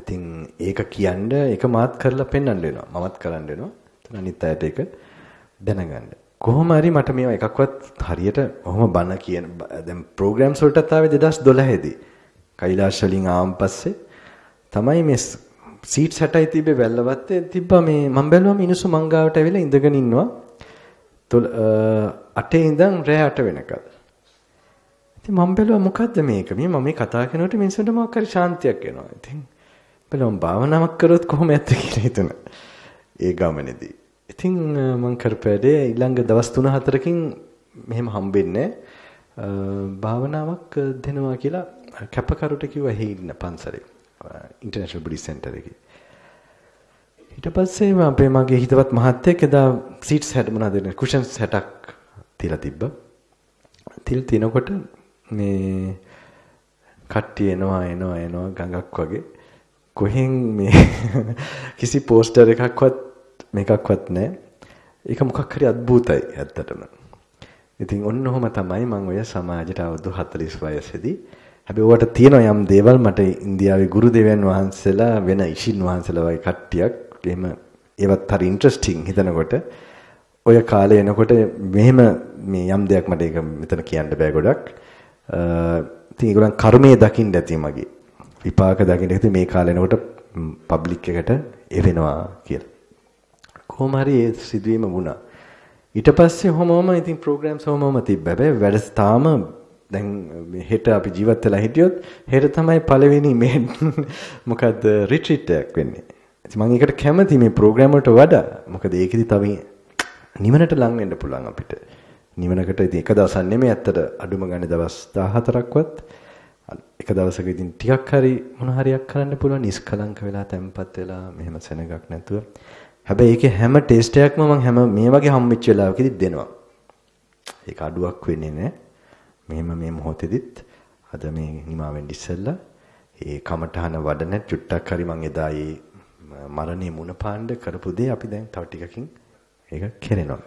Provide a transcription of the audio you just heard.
ඉතින් ඒක කියන්න ඒක මාත් කරලා පෙන්වන්න වෙනවා. මමත් කරන්න වෙනවා. එතන අනිත් අයට ඒක දැනගන්න. කොහොම හරි මට මේවා එකක්වත් හරියට ඔහොම බන කියන දැන් ප්‍රෝග්‍රෑම්ස් වලටත් ආවේ 2012 දී. කෛලාශ වලින් ආවන් පස්සේ තමයි මේ සීට් 60යි තිබ්බේ වැල්ලවත්තේ තිබ්බා මේ මම බැලුවා මිනිස්සු මංගාවට ඇවිල්ලා ඉඳගෙන ඉන්නවා. අටේ ඉඳන් රෑ 8 වෙනකල්. ඉතින් මම බැලුවා මොකද්ද මේක? මේ මම මේ කතා කරනකොට මිනිස්සුන්ට මොකක් හරි ශාන්තියක් එනවා. ඉතින් බලමු භාවනාවක් කරොත් කොහොම ඇත්ද කියලා හිතන. ඒ ගමනේදී. ඉතින් මම කරපෑඩේ ඊළඟ දවස් 3-4කින් මෙහෙම හම්බෙන්නේ භාවනාවක් දෙනවා කියලා කැපකරුට කිව්වා එහි ඉන්න පන්සලේ. ඉන්ටර්නැෂනල් බුද්ධි සෙන්ටර් එකේ. ඊට පස්සේ අපේ මගේ හිතවත් මහත්තයෙක් එදා සීට්ස් 60 මොනවද දෙන්නේ කුෂන්ස් 60ක් තියලා තිබ්බා. තිල් තිනකොට මේ කට්ටිය එනවා එනවා එනවා ගඟක් වගේ. කොහෙන් මේ කිසි පෝස්ටර් එකක්වත් මේකක්වත් නැහැ. ඒක මොකක් හරි අද්භූතයි ඇත්තටම. ඉතින් ඔන්න ඔහම තමයි මම ඔය සමාජයට අවුරුදු 40 වයසේදී හැබැයි ඔයාට තියෙන යම් දේවල් මට ඉන්දියාවේ ගුරු දෙවියන් වහන්සේලා වෙන ඉෂින් වහන්සේලා වගේ කට්ටියක් එහෙම ඒවත් හරි ඉන්ටරෙස්ටිං හිතනකොට ඔය කාලේ එනකොට මෙහෙම මේ යම් දෙයක් මට ඒක මෙතන කියන්න බෑ ගොඩක්. ඉතින් ඒගොල්ලන් කර්මයේ දකින්න ඇති මගේ. විපාක දකින්න හිතේ මේ කාලෙනකොට පබ්ලික් එකට එවෙනවා කියලා. කොහොම හරි ඒ සිදුවීම වුණා. ඊට පස්සේ හොමම ඉතින් ප්‍රෝග්‍රෑම්ස් හොමම තිබ්බ. හැබැයි වැඩ තාම දැන් හෙට අපි ජීවත් වෙලා හිටියොත් හෙට තමයි පළවෙනි මේ මොකද්ද රිට්‍රීට් එකක් වෙන්නේ. ඉතින් මම ඒකට කැමති මේ ප්‍රෝග්‍රෑම් වලට වඩා. මොකද ඒකෙදි තව නිවනට ලං වෙන්න පුළුවන් අපිට. නිවනකට ඉතින් එක දවසක් නෙමෙයි ඇත්තට අඩුම ගානේ දවස් 14ක්වත් එක දවසක ඉතින් ටිකක් හරි මොන හරියක් කරන්න පුළුවන් නිෂ්කලංක වෙලා තැම්පත් වෙලා මෙහෙම සෙනගක් නැතුව. හැබැයි ඒකේ හැම ටේස්ට් එකක්ම මම හැම මේ වගේ හම්බෙච්ච වෙලාවකදී දෙනවා. ඒක අඩුවක් වෙන්නේ නැහැ. මෙහෙම මේ මොහොතෙදිත් අද මේ නිමාවෙන් ඉස්සෙල්ලා ඒ කමඨහන වඩන චුට්ටක් හරි මම එදා ඒ මරණේ මුණ පාණ්ඩ කරපු දේ අපි දැන් තව ටිකකින් ඒක කෙරෙනවා.